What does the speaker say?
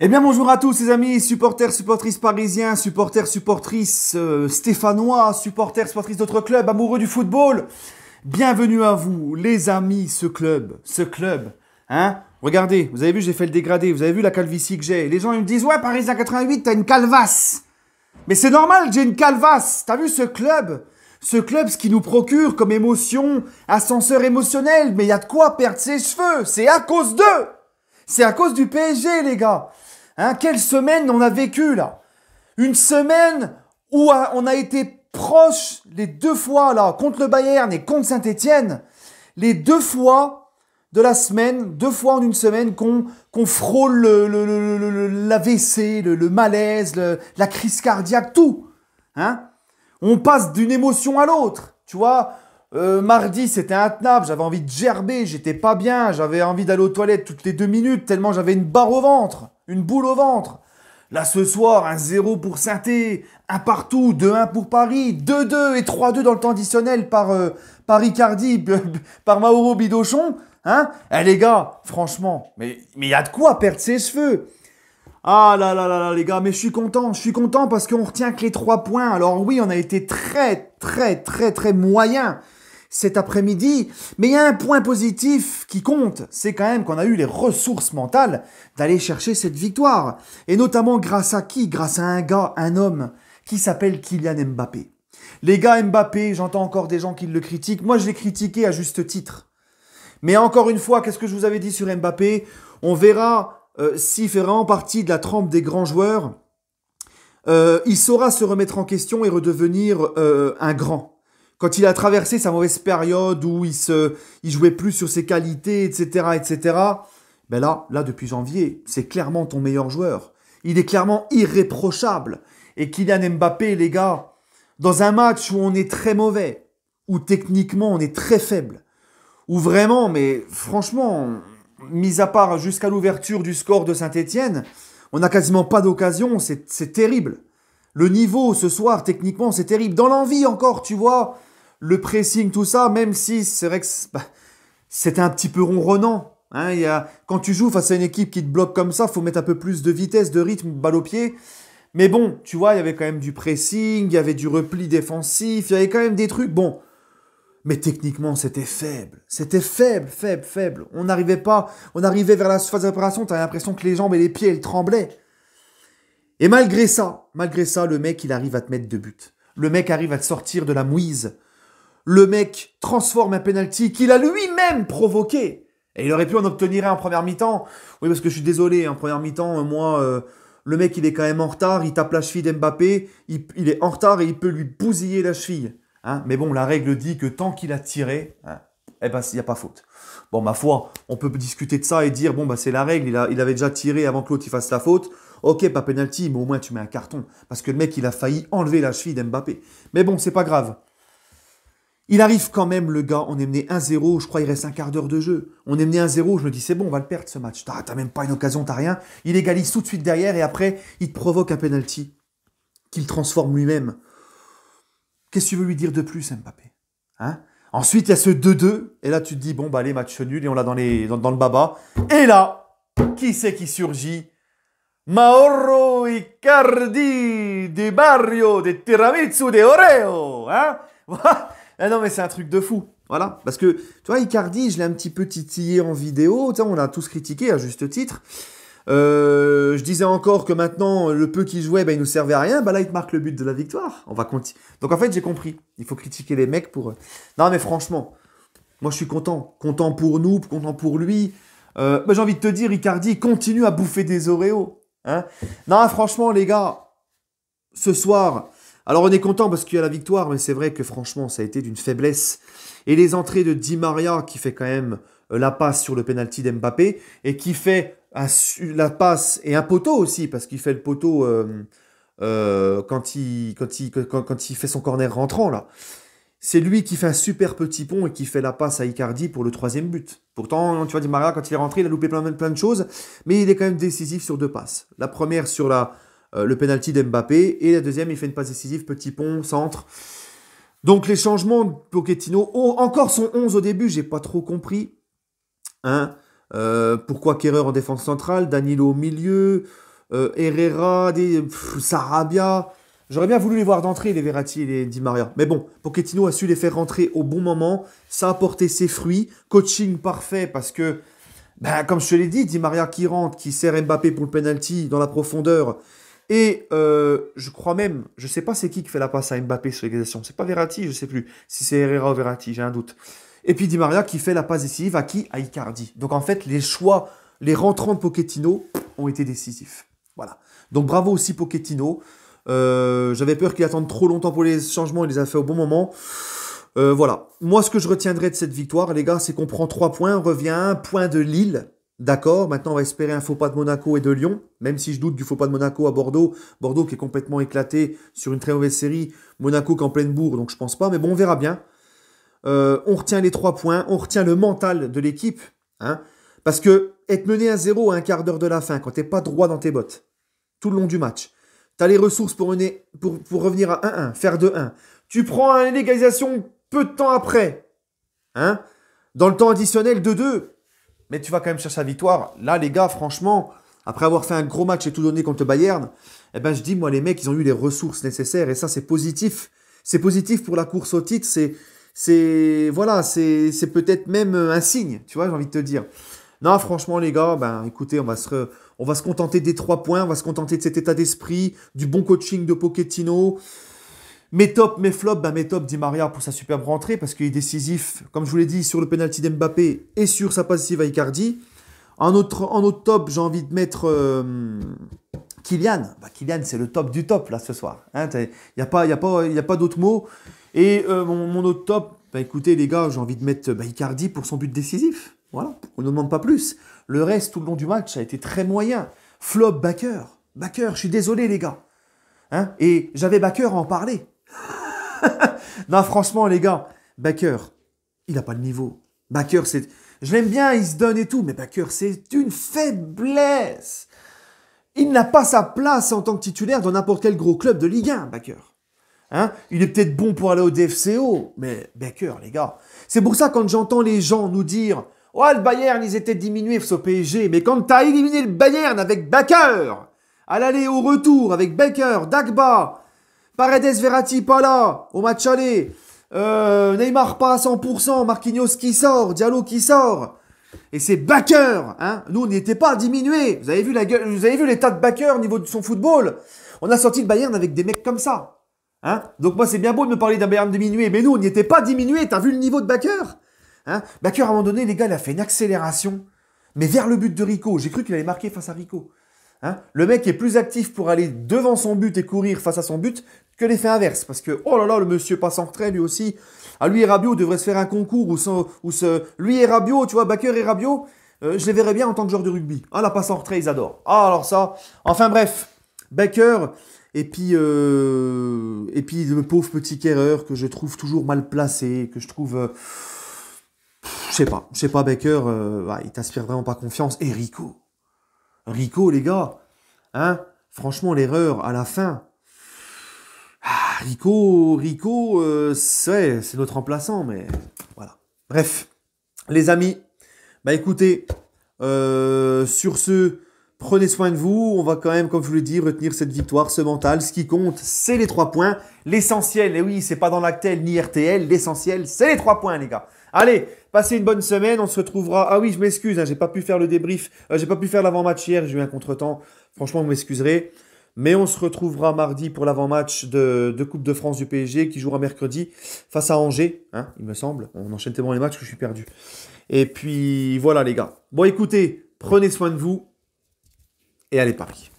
Eh bien bonjour à tous les amis, supporters, supportrices parisiens, supporters, supportrices euh, stéphanois, supporters, supportrices d'autres clubs, amoureux du football. Bienvenue à vous les amis, ce club, ce club. Hein Regardez, vous avez vu j'ai fait le dégradé, vous avez vu la calvitie que j'ai. Les gens ils me disent ouais Parisien 88 t'as une calvasse. Mais c'est normal j'ai une calvasse, t'as vu ce club ce club, ce qui nous procure comme émotion, ascenseur émotionnel, mais il y a de quoi perdre ses cheveux, c'est à cause d'eux C'est à cause du PSG, les gars Hein, quelle semaine on a vécu là Une semaine où on a été proche les deux fois là, contre le Bayern et contre Saint-Étienne, les deux fois de la semaine, deux fois en une semaine qu'on frôle le, le, le, malaise, la crise cardiaque, tout. Hein? on passe d'une émotion à l'autre, tu vois. Euh, mardi, c'était intenable, j'avais envie de gerber, j'étais pas bien, j'avais envie d'aller aux toilettes toutes les deux minutes, tellement j'avais une barre au ventre une boule au ventre. Là ce soir, un 0 pour saint un partout, 2-1 pour Paris, 2-2 et 3-2 dans le temps additionnel par, euh, par Mauro Bidochon. Hein eh les gars, franchement, mais il y a de quoi perdre ses cheveux. Ah là là là là les gars, mais je suis content, je suis content parce qu'on retient que les 3 points. Alors oui, on a été très très très très moyen cet après-midi. Mais il y a un point positif qui compte, c'est quand même qu'on a eu les ressources mentales d'aller chercher cette victoire. Et notamment grâce à qui Grâce à un gars, un homme, qui s'appelle Kylian Mbappé. Les gars, Mbappé, j'entends encore des gens qui le critiquent. Moi, je l'ai critiqué à juste titre. Mais encore une fois, qu'est-ce que je vous avais dit sur Mbappé On verra euh, s'il fait vraiment partie de la trempe des grands joueurs. Euh, il saura se remettre en question et redevenir euh, un grand quand il a traversé sa mauvaise période où il se, il jouait plus sur ses qualités, etc., etc. Ben là, là depuis janvier, c'est clairement ton meilleur joueur. Il est clairement irréprochable. Et Kylian Mbappé, les gars, dans un match où on est très mauvais, où techniquement on est très faible, où vraiment, mais franchement, mis à part jusqu'à l'ouverture du score de Saint-Étienne, on n'a quasiment pas d'occasion, c'est terrible. Le niveau ce soir, techniquement, c'est terrible. Dans l'envie encore, tu vois, le pressing, tout ça, même si c'est vrai que c'était un petit peu ronronnant. Hein, y quand tu joues face à une équipe qui te bloque comme ça, faut mettre un peu plus de vitesse, de rythme, balle au pied. Mais bon, tu vois, il y avait quand même du pressing, il y avait du repli défensif, il y avait quand même des trucs. Bon, mais techniquement, c'était faible. C'était faible, faible, faible. On n'arrivait pas, on arrivait vers la phase d'opération, t'as l'impression que les jambes et les pieds, ils tremblaient. Et malgré ça, malgré ça, le mec, il arrive à te mettre de but. Le mec arrive à te sortir de la mouise le mec transforme un penalty qu'il a lui-même provoqué. Et il aurait pu en obtenir un en première mi-temps. Oui, parce que je suis désolé, en première mi-temps, euh, moi, euh, le mec, il est quand même en retard, il tape la cheville d'Mbappé, il, est en retard et il peut lui bousiller la cheville. Hein. Mais bon, la règle dit que tant qu'il a tiré, hein, eh ben, il n'y a pas faute. Bon, ma foi, on peut discuter de ça et dire, bon, bah, c'est la règle, il, avait déjà tiré avant que l'autre fasse la faute. Ok, pas penalty, mais au moins tu mets un carton. Parce que le mec, il a failli enlever la cheville d'Mbappé. Mais bon, c'est pas grave. Il arrive quand même, le gars, on est mené 1-0, je crois il reste un quart d'heure de jeu. On est mené 1-0, je me dis c'est bon, on va le perdre ce match. T'as même pas une occasion, t'as rien. Il égalise tout de suite derrière et après, il te provoque un penalty qu'il transforme lui-même. Qu'est-ce que tu veux lui dire de plus, Mbappé hein Ensuite, il y a ce 2-2, et là tu te dis, bon, bah les matchs nuls, et on l'a dans, dans, le baba. Et là, qui c'est qui surgit Mauro Icardi de Barrio, de Tiramitsu de Oreo. Hein Ah non, mais c'est un truc de fou. Voilà, parce que, tu vois, Icardi, je l'ai un petit peu titillé en vidéo, tu on a tous critiqué, à juste titre. Euh, je disais encore que maintenant, le peu qu'il jouait, ben il nous servait à rien. Bah, là, il te marque le but de la victoire. On va Donc, en fait, j'ai compris. Il faut critiquer les mecs pour... Euh, non, mais franchement, moi, je suis content. Content pour nous, content pour lui. Euh, bah, j'ai envie de te dire, Icardi, continue à bouffer des Oreos. Hein non, franchement, les gars, ce soir, alors on est content parce qu'il y a la victoire, mais c'est vrai que franchement, ça a été d'une faiblesse. Et les entrées de Di Maria, qui fait quand même euh, la passe sur le penalty d'Mbappé, et qui fait la passe et un poteau aussi, parce qu'il fait le poteau euh, euh, quand, il, quand, quand, fait son corner rentrant là. C'est lui qui fait un super petit pont et qui fait la passe à Icardi pour le troisième but. Pourtant, tu vois, Di Maria, quand il est rentré, il a loupé plein, plein de choses, mais il est quand même décisif sur deux passes. La première sur la, euh, le penalty d'Mbappé. Et la deuxième, il fait une passe décisive, petit pont, centre. Donc les changements de Pochettino, oh, encore son 11 au début, j'ai pas trop compris. Hein euh, pourquoi qu'erreur en défense centrale, Danilo au milieu, euh, Herrera, Sarabia. J'aurais bien voulu les voir d'entrée, les Verratti et les Di Maria. Mais bon, Pochettino a su les faire rentrer au bon moment. Ça a porté ses fruits. Coaching parfait parce que, ben, comme je te l'ai dit, Di Maria qui rentre, qui sert Mbappé pour le penalty dans la profondeur, et euh, je crois même, je sais pas c'est qui qui fait la passe à Mbappé sur l'égalisation. C'est pas Verratti, je sais plus. Si c'est Herrera ou Verratti, j'ai un doute. Et puis Di Maria qui fait la passe décisive à qui À Icardi. Donc en fait, les choix, les rentrants de Pochettino ont été décisifs. Voilà. Donc bravo aussi Pochettino. Euh, j'avais peur qu'il attende trop longtemps pour les changements, il les a fait au bon moment. Euh, voilà. Moi, ce que je retiendrai de cette victoire, les gars, c'est qu'on prend 3 points, on revient un point de Lille. D'accord, maintenant on va espérer un faux pas de Monaco et de Lyon, même si je doute du faux pas de Monaco à Bordeaux. Bordeaux qui est complètement éclaté sur une très mauvaise série, Monaco qui est en pleine bourre, donc je pense pas, mais bon, on verra bien. Euh, on retient les trois points, on retient le mental de l'équipe, hein, parce que être mené à zéro à un quart d'heure de la fin, quand t'es pas droit dans tes bottes, tout le long du match, as les ressources pour, revenir à 1-1, faire 2-1, tu prends une légalisation peu de temps après, hein, dans le temps additionnel 2-2, mais tu vas quand même chercher la victoire. Là, les gars, franchement, après avoir fait un gros match et tout donné contre Bayern, eh ben, je dis, moi, les mecs, ils ont eu les ressources nécessaires et ça, c'est positif. C'est positif pour la course au titre. C'est, c'est, voilà, c'est, c'est peut-être même euh, un signe, tu vois, j'ai envie de te dire. Non, franchement, les gars, ben, écoutez, on va se, on va se contenter des trois points, on va se contenter de cet état d'esprit, du bon coaching de Pochettino. Mes tops, mes flops, bah mes tops dit Maria pour sa superbe rentrée parce qu'il est décisif, comme je vous l'ai dit, sur le penalty d'Mbappé et sur sa passive à Icardi. En autre, en autre top, j'ai envie de mettre euh, Kylian. Bah, Kylian, c'est le top du top là ce soir. Il hein, n'y a pas, y pas, pas d'autre mot. Et euh, mon, autre top, bah, écoutez les gars, j'ai envie de mettre bah, Icardi pour son but décisif. Voilà, on ne demande pas plus. Le reste, tout le long du match, a été très moyen. Flop, backer. Backer, je suis désolé les gars. Hein et j'avais backer à en parler. non, franchement, les gars, Baker, il n'a pas le niveau. Baker, c'est. Je l'aime bien, il se donne et tout, mais Baker, c'est une faiblesse. Il n'a pas sa place en tant que titulaire dans n'importe quel gros club de Ligue 1, Baker. Hein il est peut-être bon pour aller au DFCO, mais Baker, les gars. C'est pour ça quand j'entends les gens nous dire Oh, le Bayern, ils étaient diminués face au PSG, mais quand t'as éliminé le Bayern avec Baker, à l'aller au retour avec Baker, Dagba, Paredes Verratti pas là au match aller. Euh, Neymar pas à 100%, Marquinhos qui sort, Diallo qui sort. Et c'est Backer, hein. Nous, on n'était pas diminué. Vous avez vu la gueule, vous avez vu l'état de Backer au niveau de son football. On a sorti le Bayern avec des mecs comme ça. Hein Donc moi, c'est bien beau de me parler d'un Bayern diminué, mais nous, on n'y pas diminué. T'as vu le niveau de Backer hein Backer, à un moment donné, les gars, il a fait une accélération, mais vers le but de Rico. J'ai cru qu'il allait marquer face à Rico. Hein. le mec est plus actif pour aller devant son but et courir face à son but que l'effet inverse. Parce que, oh là là, le monsieur passe en retrait lui aussi. Ah, lui et Rabiot devraient se faire un concours où, ce, lui et Rabiot, tu vois, Baker et Rabio euh, je les verrais bien en tant que joueur de rugby. Ah, la passe en retrait, ils adorent. Ah, alors ça. Enfin bref, Baker. Et puis, euh, et puis le pauvre petit Kerrer que je trouve toujours mal placé, que je trouve... Euh, je sais pas, je sais pas, Baker, il t'inspire vraiment pas confiance. Et Rico, les gars, hein Franchement, l'erreur à la fin. Ah, Rico, Rico, euh, c'est notre remplaçant, mais voilà. Bref, les amis, bah écoutez, euh, sur ce, Prenez soin de vous. On va quand même, comme je vous l'ai dit, retenir cette victoire, ce mental. Ce qui compte, c'est les trois points. L'essentiel, et eh oui, c'est pas dans l'actel ni RTL. L'essentiel, c'est les trois points, les gars. Allez, passez une bonne semaine. On se retrouvera. Ah oui, je m'excuse. Hein, j'ai pas pu faire le débrief. Euh, j'ai pas pu faire l'avant-match hier. J'ai eu un contre-temps. Franchement, vous m'excuserez. Mais on se retrouvera mardi pour l'avant-match de, Coupe de France du PSG qui jouera mercredi face à Angers, hein, il me semble. On enchaîne tellement les matchs que je suis perdu. Et puis voilà les gars. Bon écoutez, prenez soin de vous et allez Paris.